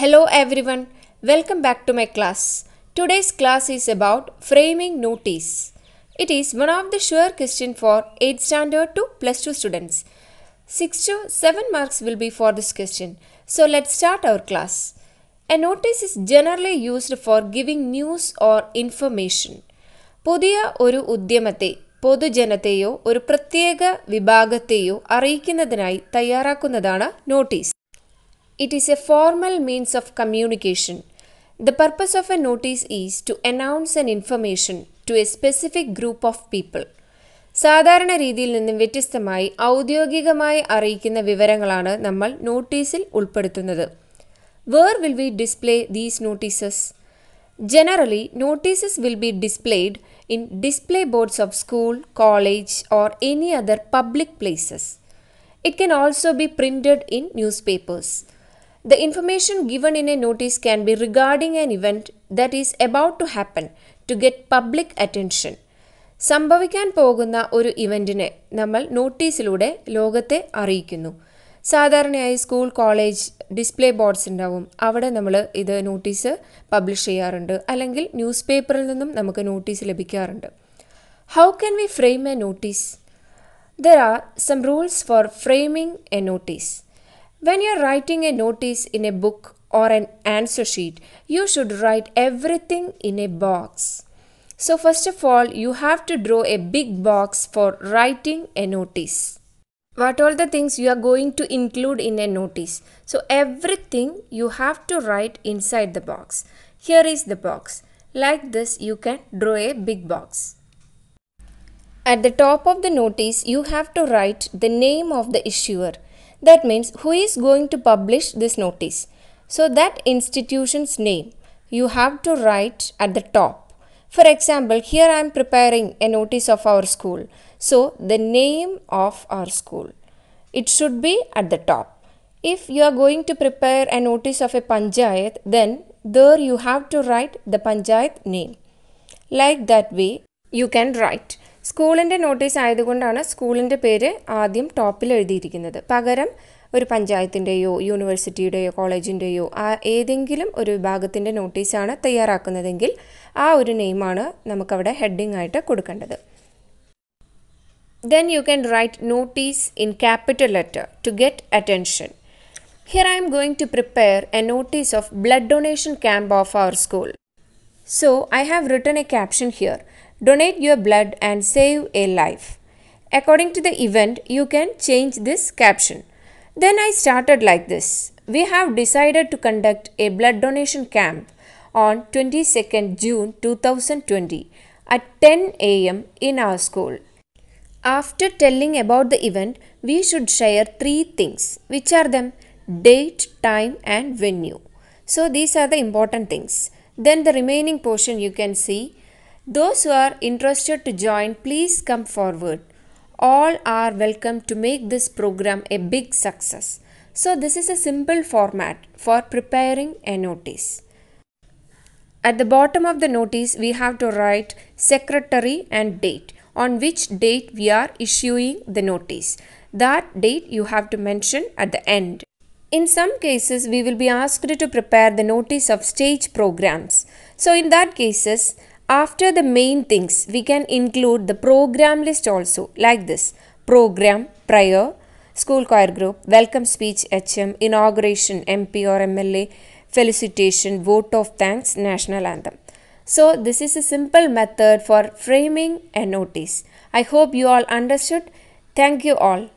Hello everyone, welcome back to my class. Today's class is about framing notice. It is one of the sure question for 8th standard to plus 2 students. 6 to 7 marks will be for this question. So let's start our class. A notice is generally used for giving news or information. പുതിയ ഒരു ഉദ്യമത്തെ janateyo ഒരു പ്രത്യേക വിഭാഗത്തെയോ അറിയിക്കുന്നതിനായി തയ്യാറാക്കുന്നതാണ് notice. It is a formal means of communication. The purpose of a notice is to announce an information to a specific group of people. സാധാരണ രീതിയിൽ നിന്നും വ്യത്യസ്തമായി ഔദ്യോഗികമായി അറിയിക്കുന്ന വിവരങ്ങളാണ് നമ്മൾ നോട്ടീസിൽ ഉൾപ്പെടുത്തുന്നത് where will be display these notices generally notices will be displayed in display boards of school college or any other public places it can also be printed in newspapers The information given in a notice can be regarding an event that is about to happen to get public attention. സംഭവിക്കാൻ പോകുന്ന ഒരു ഇവൻറ്റിനെ നമ്മൾ നോട്ടീസിലൂടെ ലോകത്തെ അറിയിക്കുന്നു സാധാരണയായി school college display boards ഉണ്ടാവും അവിടെ നമ്മൾ ഇത് നോട്ടീസ് പബ്ലിഷ് ചെയ്യാറുണ്ട് അല്ലെങ്കിൽ ന്യൂസ് പേപ്പറിൽ നിന്നും നമുക്ക് നോട്ടീസ് ലഭിക്കാറുണ്ട് how can we frame a notice there are some rules for framing a notice When you're writing a notice in a book or an answer sheet, you should write everything in a box. So, first of all, you have to draw a big box for writing a notice. What all the things you are going to include in a notice? So, everything you have to write inside the box. Here is the box. Like this, you can draw a big box. At the top of the notice, you have to write the name of the issuer. That means who is going to publish this notice. So that institution's name you have to write at the top. For example, here I am preparing a notice of our school. So the name of our school. It should be at the top. If you are going to prepare a notice of a panchayat, then there you have to write the panchayat name. Like that way, you can write. സ്കൂളിൻ്റെ notice ആയതുകൊണ്ടാണ് സ്കൂളിൻ്റെ പേര് ആദ്യം ടോപ്പിൽ എഴുതിയിരിക്കുന്നത് പകരം ഒരു പഞ്ചായത്തിൻ്റെയോ യൂണിവേഴ്സിറ്റിയുടെയോ കോളേജിൻ്റെയോ ആ ഏതെങ്കിലും ഒരു വിഭാഗത്തിൻ്റെ നോട്ടീസാണ് തയ്യാറാക്കുന്നതെങ്കിൽ ആ ഒരു നെയിമാണ് നമുക്കവിടെ ഹെഡിങ് ആയിട്ട് കൊടുക്കേണ്ടത് then you can write notice in capital letter to get attention. Here I am going to prepare a notice of blood donation camp of our school. So I have written a caption here. donate your blood and save a life. According to the event, you can change this caption. Then I started like this. We have decided to conduct a blood donation camp on 22nd June 2020 at 10 am in our school. After telling about the event, we should share three things, which are them date, time, and venue. So, these are the important things. Then, the remaining portion you can see those who are interested to join, please come forward. All are welcome to make this program a big success. So this is a simple format for preparing a notice. At the bottom of the notice, we have to write secretary and date. On which date we are issuing the notice. That date you have to mention at the end. In some cases, we will be asked to prepare the notice of stage programs. So in that cases, after the main things, we can include the program list also like this. Program, prior, school choir group, welcome speech, HM, inauguration, MP or MLA, felicitation, vote of thanks, national anthem. So this is a simple method for framing a notice. I hope you all understood. Thank you all.